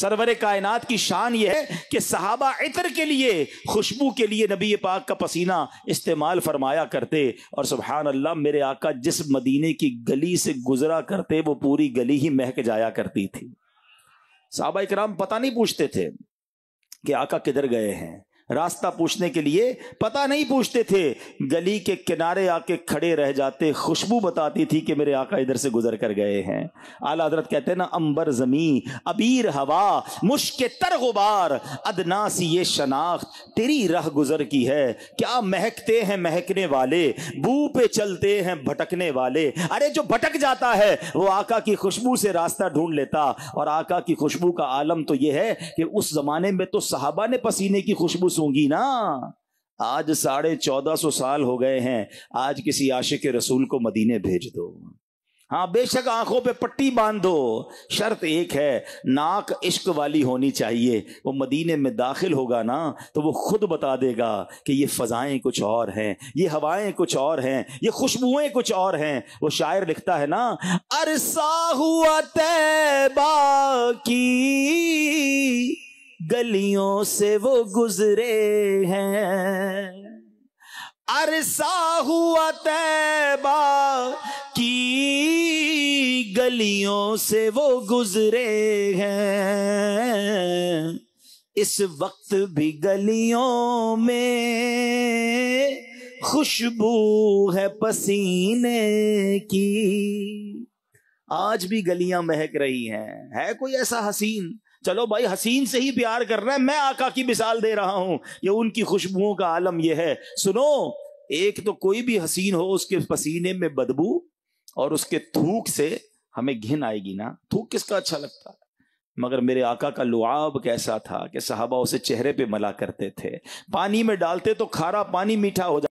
server कायनात की शान यह है कि सहाबा इतर के लिए खुशबू के लिए नबी पाक का पसीना इस्तेमाल फरमाया करते और सुबहान अल्लाह मेरे आका जिस मदीने की गली से गुजरा करते वो पूरी गली ही महक जाया करती थी साहबा इक्राम पता नहीं पूछते थे कि आका किधर गए हैं रास्ता पूछने के लिए पता नहीं पूछते थे गली के किनारे आके खड़े रह जाते खुशबू बताती थी कि मेरे आका इधर से गुजर कर गए हैं आला हजरत कहते हैं ना अंबर जमी अबीर हवा मुश्क तर गुबार अदनासी ये शनाख्त तेरी राह गुजर की है क्या महकते हैं महकने वाले बू पे चलते हैं भटकने वाले अरे जो भटक जाता है वो आका की खुशबू से रास्ता ढूंढ लेता और आका की खुशबू का आलम तो यह है कि उस जमाने में तो साहबा ने पसीने की खुशबू सूंगी ना आज साढ़े चौदह सौ साल हो गए हैं आज किसी आशिक रसूल को मदीने भेज दो हाँ बेशक आंखों पे पट्टी बांध दो शर्त एक है नाक इश्क वाली होनी चाहिए वो मदीने में दाखिल होगा ना तो वो खुद बता देगा कि ये फजाएं कुछ और हैं ये हवाएं कुछ और हैं ये खुशबुएं कुछ और हैं वो शायर लिखता है ना अरसा हुआ तैबा की गलियों से वो गुजरे हैं अरसा हुआ तैबा की गलियों से वो गुजरे हैं इस वक्त भी गलियों में खुशबू है पसीने की आज भी गलियां महक रही हैं है कोई ऐसा हसीन चलो भाई हसीन से ही प्यार कर रहा है मैं आका की मिसाल दे रहा हूं ये उनकी खुशबुओं का आलम यह है सुनो एक तो कोई भी हसीन हो उसके पसीने में बदबू और उसके थूक से हमें घिन आएगी ना थूक किसका अच्छा लगता है मगर मेरे आका का लुआब कैसा था कि साहबा उसे चेहरे पे मला करते थे पानी में डालते तो खारा पानी मीठा हो जाता